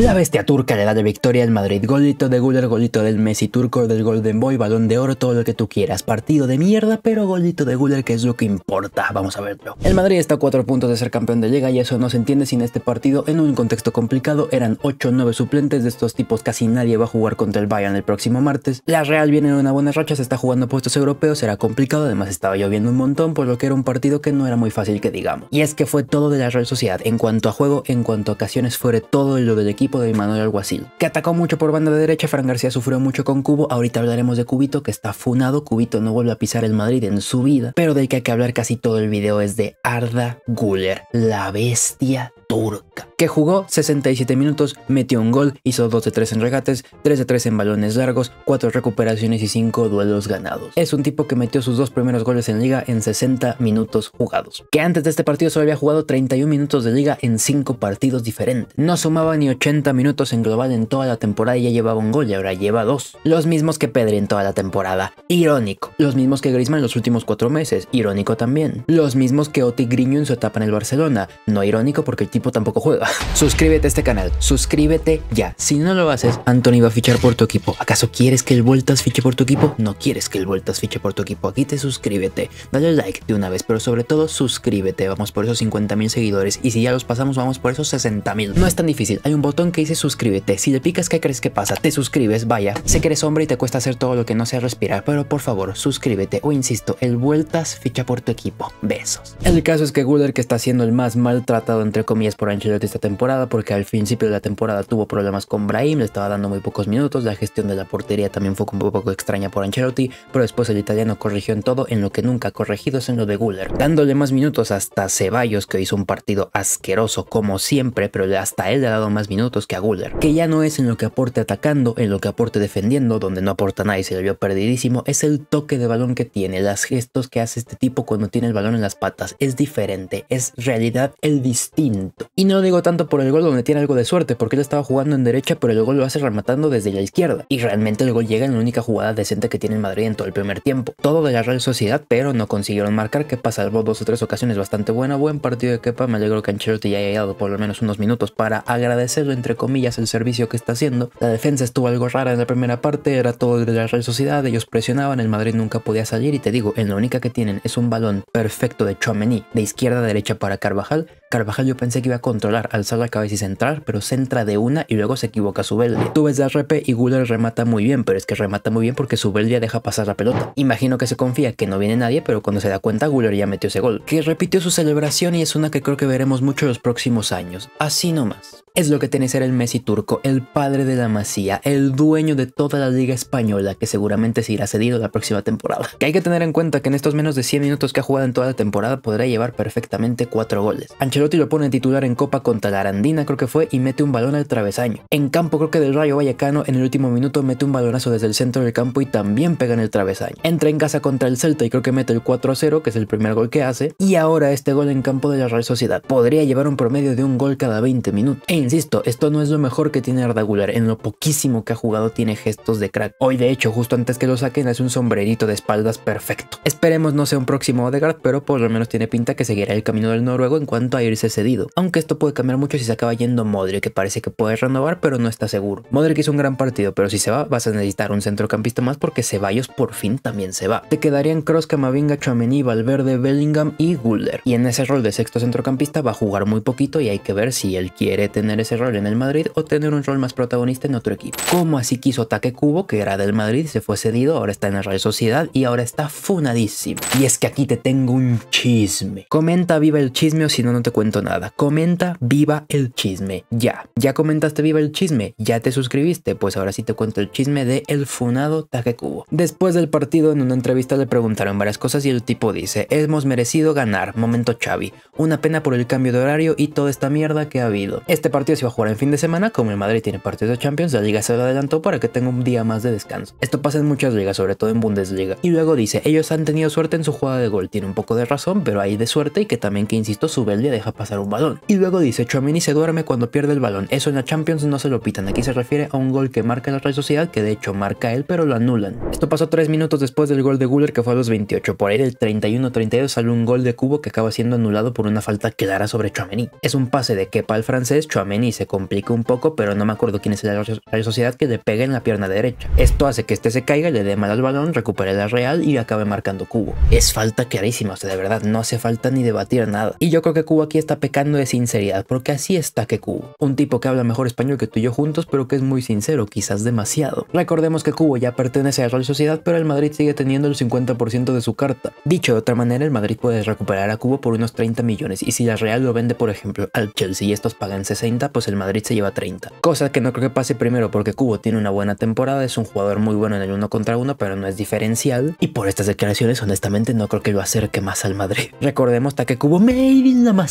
La bestia turca le da de victoria al Madrid. Golito de Guller, golito del Messi, turco del Golden Boy, balón de oro, todo lo que tú quieras. Partido de mierda, pero golito de Guller que es lo que importa. Vamos a verlo. El Madrid está a 4 puntos de ser campeón de liga y eso no se entiende sin este partido en un contexto complicado. Eran 8 o 9 suplentes de estos tipos. Casi nadie va a jugar contra el Bayern el próximo martes. La Real viene en una buena racha, se está jugando puestos europeos, era complicado. Además estaba lloviendo un montón, por lo que era un partido que no era muy fácil que digamos. Y es que fue todo de la Real Sociedad. En cuanto a juego, en cuanto a ocasiones, fue todo lo del equipo de Manuel Alguacil, que atacó mucho por banda derecha, Fran García sufrió mucho con Cubo, ahorita hablaremos de Cubito que está funado, Cubito no vuelve a pisar el Madrid en su vida, pero del que hay que hablar casi todo el video es de Arda Guller, la bestia turca, que jugó 67 minutos, metió un gol, hizo 2 de 3 en regates, 3 de 3 en balones largos, 4 recuperaciones y 5 duelos ganados. Es un tipo que metió sus dos primeros goles en liga en 60 minutos jugados, que antes de este partido solo había jugado 31 minutos de liga en 5 partidos diferentes. No sumaba ni 80 minutos en global en toda la temporada y ya llevaba un gol y ahora lleva dos. Los mismos que Pedri en toda la temporada. Irónico. Los mismos que Griezmann en los últimos cuatro meses. Irónico también. Los mismos que Oti Griño en su etapa en el Barcelona. No irónico porque el tipo tampoco juega. Suscríbete a este canal. Suscríbete ya. Si no lo haces, Anthony va a fichar por tu equipo. ¿Acaso quieres que el Vueltas fiche por tu equipo? No quieres que el Vueltas fiche por tu equipo. Aquí te suscríbete. Dale like de una vez, pero sobre todo suscríbete. Vamos por esos 50 mil seguidores. Y si ya los pasamos, vamos por esos 60 mil. No es tan difícil. Hay un botón que dice suscríbete. Si le picas, ¿qué crees que pasa? Te suscribes, vaya. Sé que eres hombre y te cuesta hacer todo lo que no sea respirar, pero por favor, suscríbete. O insisto, el vueltas ficha por tu equipo. Besos. El caso es que Guller, que está siendo el más maltratado entre comillas por Ancelotti esta temporada, porque al principio de la temporada tuvo problemas con Brahim, le estaba dando muy pocos minutos, la gestión de la portería también fue un poco extraña por Ancelotti, pero después el italiano corrigió en todo, en lo que nunca ha corregido es en lo de Guller, dándole más minutos hasta Ceballos, que hizo un partido asqueroso como siempre, pero hasta él le ha dado más minutos que a Guller, que ya no es en lo que aporte atacando, en lo que aporte defendiendo, donde no aporta nada y se le vio perdidísimo, es el toque de balón que tiene, las gestos que hace este tipo cuando tiene el balón en las patas, es diferente, es realidad el distinto. Y no lo digo tanto por el gol donde tiene algo de suerte, porque él estaba jugando en derecha, pero el gol lo hace rematando desde la izquierda, y realmente el gol llega en la única jugada decente que tiene el Madrid en todo el primer tiempo. Todo de la Real Sociedad, pero no consiguieron marcar, que pasaron dos o tres ocasiones bastante buena, buen partido de Kepa, me alegro que Ancelotti haya dado por lo menos unos minutos para agradecerlo entre comillas el servicio que está haciendo. La defensa estuvo algo rara en la primera parte, era todo de la Real Sociedad, ellos presionaban, el Madrid nunca podía salir y te digo, en la única que tienen es un balón perfecto de Chouameni de izquierda a derecha para Carvajal Carvajal yo pensé que iba a controlar, alzar la cabeza y centrar, pero centra de una y luego se equivoca su belde. Tú ves la repe y Guller remata muy bien, pero es que remata muy bien porque su ya deja pasar la pelota. Imagino que se confía que no viene nadie, pero cuando se da cuenta Guller ya metió ese gol, que repitió su celebración y es una que creo que veremos mucho en los próximos años. Así nomás. Es lo que tiene ser el Messi turco, el padre de la masía, el dueño de toda la liga española, que seguramente se irá cedido la próxima temporada. Que hay que tener en cuenta que en estos menos de 100 minutos que ha jugado en toda la temporada podrá llevar perfectamente 4 goles. Y lo pone titular en Copa contra la Arandina, creo que fue, y mete un balón al travesaño. En campo, creo que del Rayo Vallecano, en el último minuto mete un balonazo desde el centro del campo y también pega en el travesaño. Entra en casa contra el Celta y creo que mete el 4-0, que es el primer gol que hace, y ahora este gol en campo de la Real Sociedad. Podría llevar un promedio de un gol cada 20 minutos. E insisto, esto no es lo mejor que tiene Arda en lo poquísimo que ha jugado tiene gestos de crack. Hoy de hecho, justo antes que lo saquen, hace un sombrerito de espaldas perfecto. Esperemos no sea un próximo Odegaard, pero por lo menos tiene pinta que seguirá el camino del noruego en cuanto a irse cedido, aunque esto puede cambiar mucho si se acaba yendo Modric, que parece que puede renovar, pero no está seguro. Modric hizo un gran partido, pero si se va, vas a necesitar un centrocampista más porque Ceballos por fin también se va. Te quedarían Kroos, Camavinga, Chuamení, Valverde, Bellingham y Guller. Y en ese rol de sexto centrocampista va a jugar muy poquito y hay que ver si él quiere tener ese rol en el Madrid o tener un rol más protagonista en otro equipo. Como así quiso Taque Cubo, que era del Madrid, se fue cedido, ahora está en la Real Sociedad y ahora está funadísimo. Y es que aquí te tengo un chisme. Comenta viva el chisme o si no, no te cuento cuento nada. Comenta viva el chisme, ya. Ya comentaste viva el chisme, ya te suscribiste, pues ahora sí te cuento el chisme de el funado Takekubo. Después del partido en una entrevista le preguntaron varias cosas y el tipo dice, hemos merecido ganar, momento Xavi, una pena por el cambio de horario y toda esta mierda que ha habido. Este partido se va a jugar en fin de semana, como el Madrid tiene partido de Champions, la liga se lo adelantó para que tenga un día más de descanso. Esto pasa en muchas ligas, sobre todo en Bundesliga. Y luego dice, ellos han tenido suerte en su jugada de gol, tiene un poco de razón, pero hay de suerte y que también que insisto, su día deja pasar un balón. Y luego dice, Chouamini se duerme cuando pierde el balón. Eso en la Champions no se lo pitan. Aquí se refiere a un gol que marca la Real Sociedad, que de hecho marca él, pero lo anulan. Esto pasó tres minutos después del gol de Guller que fue a los 28. Por ahí el 31-32 sale un gol de Cubo que acaba siendo anulado por una falta clara sobre Chouameni. Es un pase de Kepa al francés, Chouameni se complica un poco, pero no me acuerdo quién es la Real Sociedad que le pega en la pierna derecha. Esto hace que este se caiga, le dé mal al balón, recupere la Real y acabe marcando Cubo. Es falta clarísima, o sea, de verdad, no hace falta ni debatir nada. Y yo creo que Cubo aquí está pecando de sinceridad, porque así está que Cubo. un tipo que habla mejor español que tú y yo juntos, pero que es muy sincero, quizás demasiado. Recordemos que Cubo ya pertenece a la Real Sociedad, pero el Madrid sigue teniendo el 50% de su carta. Dicho de otra manera, el Madrid puede recuperar a Cubo por unos 30 millones, y si la Real lo vende, por ejemplo, al Chelsea y estos pagan 60, pues el Madrid se lleva 30. Cosa que no creo que pase primero porque Cubo tiene una buena temporada, es un jugador muy bueno en el uno contra uno, pero no es diferencial, y por estas declaraciones honestamente no creo que lo acerque más al Madrid. Recordemos que Cubo, in la más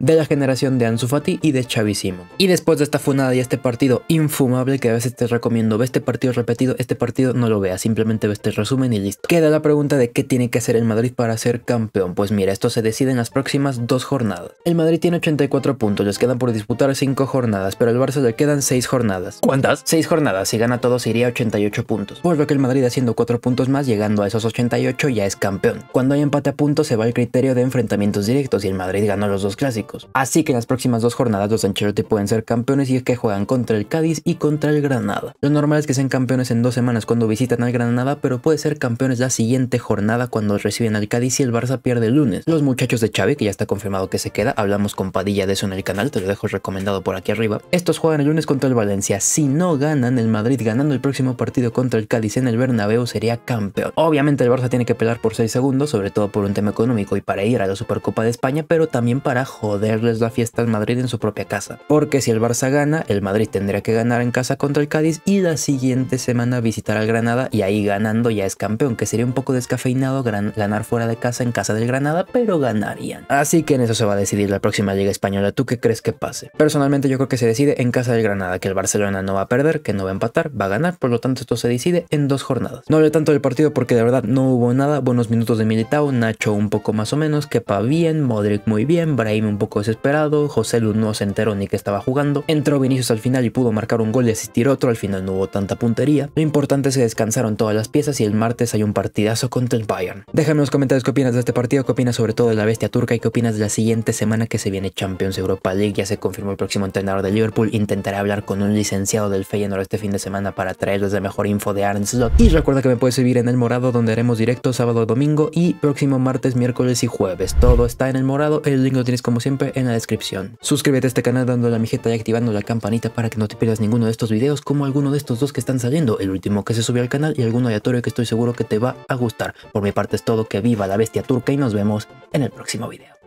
de la generación de Ansu y de Xavi Y después de esta funada y este partido infumable que a veces te recomiendo, ve este partido repetido, este partido no lo veas, simplemente ve este resumen y listo. Queda la pregunta de qué tiene que hacer el Madrid para ser campeón. Pues mira, esto se decide en las próximas dos jornadas. El Madrid tiene 84 puntos, les quedan por disputar 5 jornadas, pero al Barça le quedan 6 jornadas. ¿Cuántas? 6 jornadas, si gana todo a 88 puntos. Por lo que el Madrid haciendo 4 puntos más, llegando a esos 88 ya es campeón. Cuando hay empate a puntos se va el criterio de enfrentamientos directos y el Madrid ganó los dos clásicos. Así que en las próximas dos jornadas los Ancelotti pueden ser campeones y es que juegan contra el Cádiz y contra el Granada. Lo normal es que sean campeones en dos semanas cuando visitan al Granada, pero puede ser campeones la siguiente jornada cuando reciben al Cádiz y el Barça pierde el lunes. Los muchachos de Xavi, que ya está confirmado que se queda, hablamos con Padilla de eso en el canal, te lo dejo recomendado por aquí arriba. Estos juegan el lunes contra el Valencia. Si no ganan el Madrid ganando el próximo partido contra el Cádiz en el Bernabéu sería campeón. Obviamente el Barça tiene que pelear por 6 segundos, sobre todo por un tema económico y para ir a la Supercopa de España, pero también para joderles la fiesta al Madrid en su propia casa. Porque si el Barça gana, el Madrid tendría que ganar en casa contra el Cádiz y la siguiente semana visitar al Granada y ahí ganando ya es campeón, que sería un poco descafeinado ganar fuera de casa en casa del Granada, pero ganarían. Así que en eso se va a decidir la próxima Liga Española. ¿Tú qué crees que pase? Personalmente yo creo que se decide en casa del Granada, que el Barcelona no va a perder, que no va a empatar, va a ganar, por lo tanto esto se decide en dos jornadas. No hablé tanto del partido porque de verdad no hubo nada, buenos minutos de Militao, Nacho un poco más o menos, Quepa bien, Modric muy bien, bien, un poco desesperado, José Lu no se enteró ni que estaba jugando, entró Vinicius al final y pudo marcar un gol y asistir otro, al final no hubo tanta puntería. Lo importante es que descansaron todas las piezas y el martes hay un partidazo contra el Bayern. Déjame en los comentarios qué opinas de este partido, qué opinas sobre todo de la bestia turca y qué opinas de la siguiente semana que se viene Champions Europa League. Ya se confirmó el próximo entrenador de Liverpool, intentaré hablar con un licenciado del Feyenoord este fin de semana para traerles la mejor info de Arne Slot. Y recuerda que me puedes seguir en El Morado donde haremos directo sábado, domingo y próximo martes, miércoles y jueves. Todo está en El Morado, el link lo tienes como siempre en la descripción. Suscríbete a este canal dando la mijeta y activando la campanita para que no te pierdas ninguno de estos videos como alguno de estos dos que están saliendo, el último que se subió al canal y alguno aleatorio que estoy seguro que te va a gustar. Por mi parte es todo, que viva la bestia turca y nos vemos en el próximo video.